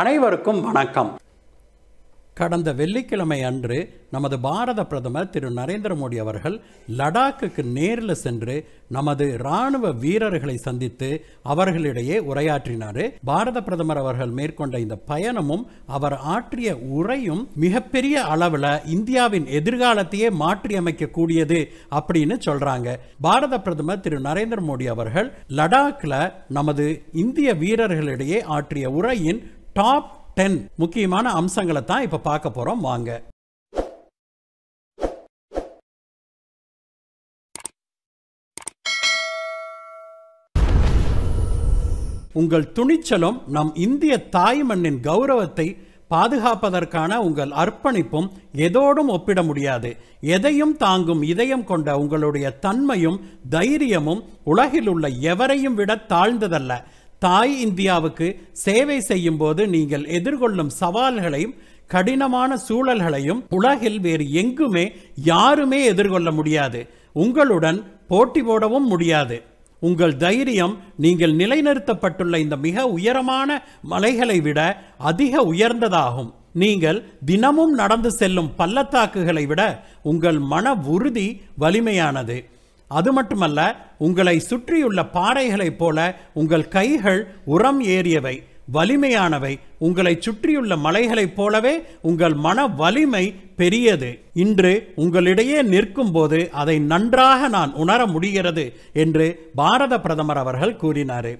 அனைவருக்கும் வணக்கம் கடந்த வெள்ளிக்கிழமை அன்று நமது பாரத பிரதமர் திரு நரேந்திர மோடி அவர்கள் லடாக்குக்கு நேரில் சென்று நமது இராணுவ வீரர்களை சந்தித்து அவர்களிடையே உரையாற்றினார் பாரத பிரதமர் அவர்கள் மேற்கொண்ட இந்த பயணமும் அவர் ஆற்றிய உரையும் மிகப்பெரிய அளவில் இந்தியாவின் எதிர்காலத்தையே மாற்றி அப்படின்னு சொல்றாங்க பாரத பிரதமர் திரு நரேந்திர மோடி அவர்கள் லடாக்ல நமது இந்திய வீரர்களிடையே ஆற்றிய உரையின் டாப் டென் முக்கியமான அம்சங்களை தான் இப்போ பார்க்க போகிறோம் வாங்க உங்கள் துணிச்சலும் நம் இந்திய தாய்மண்ணின் கௌரவத்தை பாதுகாப்பதற்கான உங்கள் அர்ப்பணிப்பும் எதோடும் ஒப்பிட முடியாது எதையும் தாங்கும் இதயம் கொண்ட உங்களுடைய தன்மையும் தைரியமும் உலகில் உள்ள எவரையும் விட தாழ்ந்ததல்ல தாய் இந்தியாவுக்கு சேவை செய்யும் போது நீங்கள் எதிர்கொள்ளும் சவால்களையும் கடினமான சூழல்களையும் உலகில் வேறு எங்குமே யாருமே எதிர்கொள்ள முடியாது உங்களுடன் போட்டி போடவும் முடியாது உங்கள் தைரியம் நீங்கள் நிலைநிறுத்தப்பட்டுள்ள இந்த மிக உயரமான மலைகளை விட அதிக உயர்ந்ததாகும் நீங்கள் தினமும் நடந்து செல்லும் பள்ளத்தாக்குகளை விட உங்கள் மன உறுதி வலிமையானது அது மட்டுமல்ல உங்களை சுற்றியுள்ள பாறைகளைப் போல உங்கள் கைகள் உரம் ஏறியவை வலிமையானவை உங்களை சுற்றியுள்ள மலைகளைப் போலவே உங்கள் மன வலிமை பெரியது இன்று உங்களிடையே நிற்கும் போது அதை நன்றாக நான் உணர முடிகிறது என்று பாரத பிரதமர் அவர்கள் கூறினார்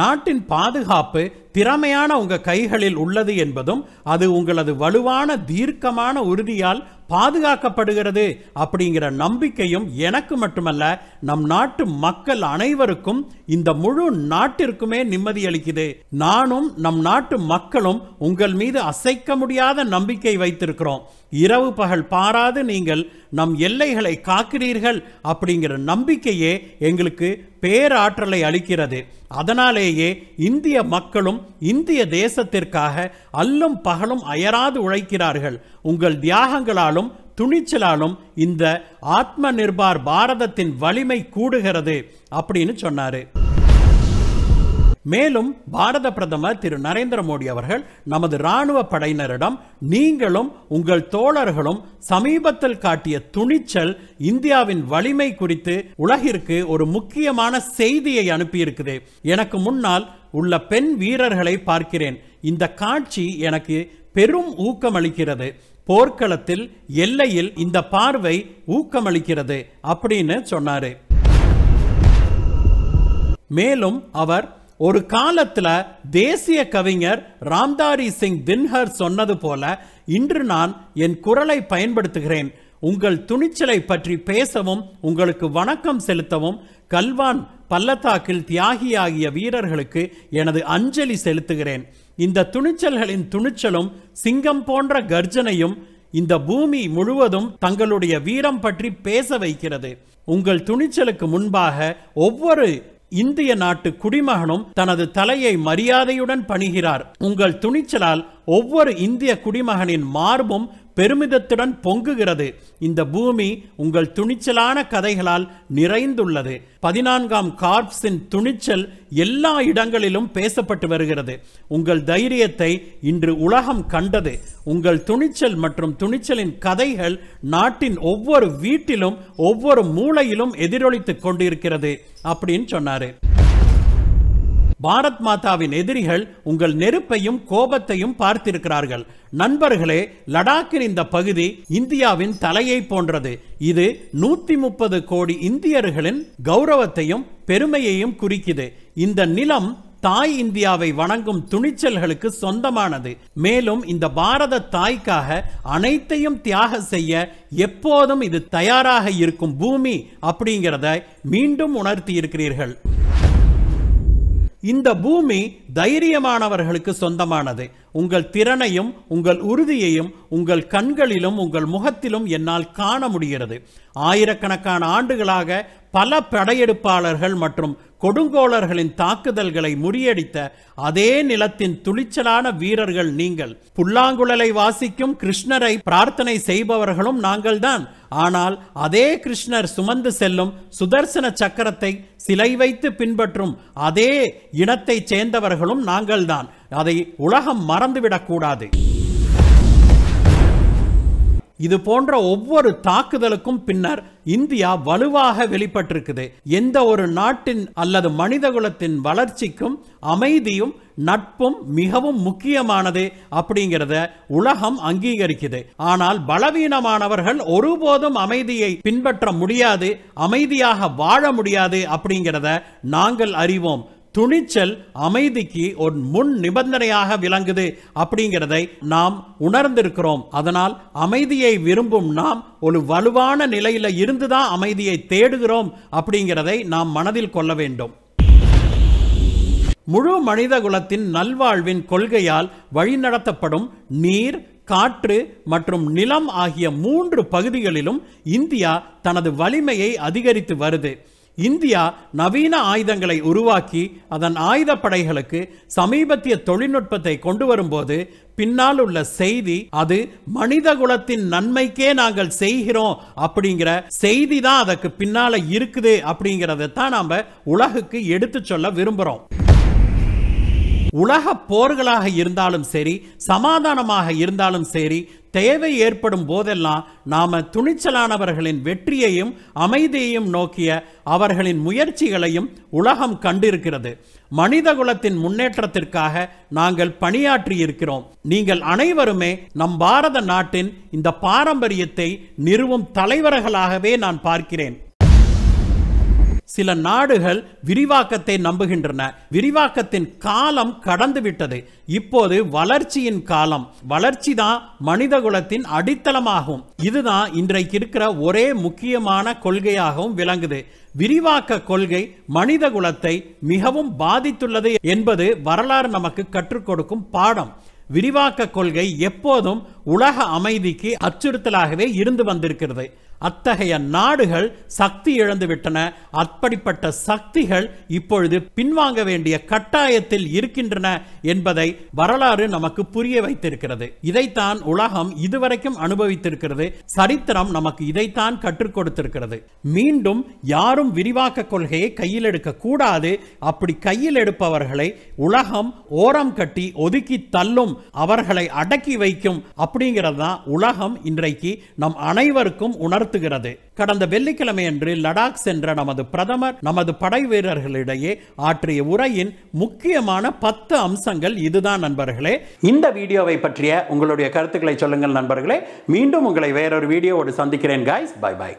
நாட்டின் பாதுகாப்பு திறமையான உங்கள் கைகளில் உள்ளது என்பதும் அது உங்களது வலுவான தீர்க்கமான உறுதியால் பாதுகாக்கப்படுகிறது அப்படிங்கிற நம்பிக்கையும் எனக்கு மட்டுமல்ல நம் நாட்டு மக்கள் அனைவருக்கும் இந்த முழு நாட்டிற்குமே நிம்மதி அளிக்குது நானும் நம் நாட்டு மக்களும் உங்கள் மீது அசைக்க முடியாத நம்பிக்கை வைத்திருக்கிறோம் இரவு பகல் பாராது நீங்கள் நம் எல்லைகளை காக்கிறீர்கள் அப்படிங்கிற நம்பிக்கையே எங்களுக்கு பேராற்றலை அளிக்கிறது அதனாலேயே இந்திய மக்களும் இந்திய தேசத்திற்காக அல்லும் பகலும் அயராது உழைக்கிறார்கள் உங்கள் தியாகங்களாலும் துணிச்சலாலும் இந்த ஆத்ம நிர்பார் பாரதத்தின் வலிமை கூடுகிறது அப்படின்னு சொன்னாரு மேலும் பாரத பிரதமர் திரு நரேந்திர மோடி அவர்கள் நமது ராணுவ படையினரிடம் நீங்களும் உங்கள் தோழர்களும் சமீபத்தில் காட்டிய துணிச்சல் இந்தியாவின் வலிமை குறித்து உலகிற்கு ஒரு முக்கியமான செய்தியை அனுப்பியிருக்குது எனக்கு முன்னால் உள்ள பெண் வீரர்களை பார்க்கிறேன் இந்த காட்சி எனக்கு பெரும் ஊக்கமளிக்கிறது போர்க்களத்தில் எல்லையில் இந்த பார்வை ஊக்கமளிக்கிறது அப்படின்னு சொன்னாரு மேலும் அவர் ஒரு காலத்துல தேசிய கவிஞர் ராம்தாரி சிங் தின்ஹர் சொன்னது போல இன்று நான் என் குரலை பயன்படுத்துகிறேன் உங்கள் துணிச்சலை பற்றி பேசவும் உங்களுக்கு வணக்கம் செலுத்தவும் கல்வான் பள்ளத்தாக்கில் தியாகியாகிய வீரர்களுக்கு எனது அஞ்சலி செலுத்துகிறேன் இந்த துணிச்சல்களின் துணிச்சலும் சிங்கம் போன்ற கர்ஜனையும் இந்த பூமி முழுவதும் தங்களுடைய வீரம் பற்றி பேச வைக்கிறது உங்கள் துணிச்சலுக்கு முன்பாக ஒவ்வொரு இந்திய நாட்டு குடிமகனும் தனது தலையை மரியாதையுடன் பணிகிறார் உங்கள் துணிச்சலால் ஒவ்வொரு இந்திய குடிமகனின் மார்பும் பெருமிதத்துடன் பொங்குகிறது இந்த பூமி உங்கள் துணிச்சலான கதைகளால் நிறைந்துள்ளது பதினான்காம் கார்ப்ஸின் துணிச்சல் எல்லா இடங்களிலும் பேசப்பட்டு வருகிறது உங்கள் தைரியத்தை இன்று உலகம் கண்டது உங்கள் துணிச்சல் மற்றும் துணிச்சலின் கதைகள் நாட்டின் ஒவ்வொரு வீட்டிலும் ஒவ்வொரு மூளையிலும் எதிரொலித்துக் கொண்டிருக்கிறது அப்படின்னு சொன்னாரு பாரத் மாதாவின் எதிரிகள் உங்கள் நெருப்பையும் கோபத்தையும் பார்த்திருக்கிறார்கள் நண்பர்களே லடாக்கின் இந்த பகுதி இந்தியாவின் தலையை போன்றது இது நூத்தி முப்பது கோடி இந்தியர்களின் கௌரவத்தையும் பெருமையையும் குறிக்குது இந்த நிலம் தாய் இந்தியாவை வணங்கும் துணிச்சல்களுக்கு சொந்தமானது மேலும் இந்த பாரத தாய்க்காக அனைத்தையும் தியாக செய்ய எப்போதும் இது தயாராக இருக்கும் பூமி அப்படிங்கிறத மீண்டும் உணர்த்தி இருக்கிறீர்கள் இந்த பூமி தைரியமானவர்களுக்கு சொந்தமானது உங்கள் திறனையும் உங்கள் உறுதியையும் உங்கள் கண்களிலும் உங்கள் முகத்திலும் என்னால் காண முடிகிறது ஆயிரக்கணக்கான ஆண்டுகளாக பல படையெடுப்பாளர்கள் மற்றும் கொடுங்கோளர்களின் தாக்குதல்களை முறியடித்த அதே நிலத்தின் துளிச்சலான வீரர்கள் நீங்கள் புல்லாங்குழலை வாசிக்கும் கிருஷ்ணரை பிரார்த்தனை செய்பவர்களும் நாங்கள்தான் ஆனால் அதே கிருஷ்ணர் சுமந்து செல்லும் சுதர்சன சக்கரத்தை சிலை வைத்து பின்பற்றும் அதே இனத்தைச் சேர்ந்தவர்களும் நாங்கள்தான் அதை உலகம் மறந்துவிடக்கூடாது இது போன்ற ஒவ்வொரு தாக்குதலுக்கும் பின்னர் இந்தியா வலுவாக வெளிப்பட்டிருக்குது எந்த ஒரு நாட்டின் அல்லது மனிதகுலத்தின் வளர்ச்சிக்கும் அமைதியும் நட்பும் மிகவும் முக்கியமானது அப்படிங்கிறத உலகம் அங்கீகரிக்குது ஆனால் பலவீனமானவர்கள் ஒருபோதும் அமைதியை பின்பற்ற முடியாது அமைதியாக வாழ முடியாது அப்படிங்கிறத நாங்கள் அறிவோம் துணிச்சல் அமைதிக்கு ஒரு முன் நிபந்தனையாக விளங்குது அப்படிங்கிறதை நாம் உணர்ந்திருக்கிறோம் அதனால் அமைதியை விரும்பும் நாம் ஒரு வலுவான நிலையில் இருந்துதான் அமைதியை தேடுகிறோம் அப்படிங்கிறதை நாம் மனதில் கொள்ள வேண்டும் முழு மனித குலத்தின் நல்வாழ்வின் கொள்கையால் வழிநடத்தப்படும் நீர் காற்று மற்றும் நிலம் ஆகிய மூன்று பகுதிகளிலும் இந்தியா தனது வலிமையை அதிகரித்து வருது இந்தியா நவீன ஆயுதங்களை உருவாக்கி அதன் ஆயுதப்படைகளுக்கு சமீபத்திய தொழில்நுட்பத்தை கொண்டு வரும்போது பின்னால் உள்ள செய்தி அது மனித குலத்தின் நன்மைக்கே நாங்கள் செய்கிறோம் அப்படிங்கிற செய்தி தான் அதற்கு பின்னால இருக்குது அப்படிங்கிறத தான் நாம உலகுக்கு எடுத்து சொல்ல விரும்புகிறோம் உலக போர்களாக இருந்தாலும் சரி சமாதானமாக இருந்தாலும் சரி தேவை ஏற்படும் போதெல்லாம் நாம துணிச்சலானவர்களின் வெற்றியையும் அமைதியையும் நோக்கிய அவர்களின் முயற்சிகளையும் உலகம் கண்டிருக்கிறது மனிதகுலத்தின் முன்னேற்றத்திற்காக நாங்கள் பணியாற்றி இருக்கிறோம் நீங்கள் அனைவருமே நம் பாரத நாட்டின் இந்த பாரம்பரியத்தை நிறுவும் தலைவர்களாகவே நான் பார்க்கிறேன் சில நாடுகள் விரிவாக்கத்தை நம்புகின்றன விரிவாக்கத்தின் காலம் கடந்து விட்டது இப்போது வளர்ச்சியின் காலம் வளர்ச்சி தான் மனித குலத்தின் அடித்தளமாகும் இதுதான் இன்றைக்கு இருக்கிற ஒரே முக்கியமான கொள்கையாகவும் விளங்குது விரிவாக்க கொள்கை மனித குலத்தை மிகவும் பாதித்துள்ளது என்பது வரலாறு நமக்கு கற்றுக் கொடுக்கும் பாடம் விரிவாக்க கொள்கை எப்போதும் உலக அமைதிக்கு அச்சுறுத்தலாகவே இருந்து வந்திருக்கிறது அத்தகைய நாடுகள் சக்தி இழந்துவிட்டன அப்படிப்பட்ட சக்திகள் இப்பொழுது பின்வாங்க வேண்டிய கட்டாயத்தில் இருக்கின்றன என்பதை வரலாறு நமக்கு புரிய வைத்திருக்கிறது இதைத்தான் உலகம் இதுவரைக்கும் அனுபவித்திருக்கிறது சரித்திரம் நமக்கு இதைத்தான் கற்றுக் கொடுத்திருக்கிறது மீண்டும் யாரும் விரிவாக்க கொள்கையை கையில் எடுக்க கூடாது அப்படி கையில் எடுப்பவர்களை உலகம் ஓரம் கட்டி ஒதுக்கி தள்ளும் அவர்களை அடக்கி வைக்கும் அப்படிங்கிறது தான் உலகம் இன்றைக்கு நம் அனைவருக்கும் உணர்த்த நடத்துகிறது கடந்த அன்று லடாக் சென்ற நமது பிரதமர் நமது படை வீரர்களிடையே ஆற்றிய உரையின் முக்கியமான பத்து அம்சங்கள் இதுதான் நண்பர்களே இந்த வீடியோவை பற்றிய உங்களுடைய கருத்துக்களை சொல்லுங்கள் நண்பர்களே மீண்டும் உங்களை வேறொரு வீடியோவோடு சந்திக்கிறேன் காய்ஸ் பாய் பாய்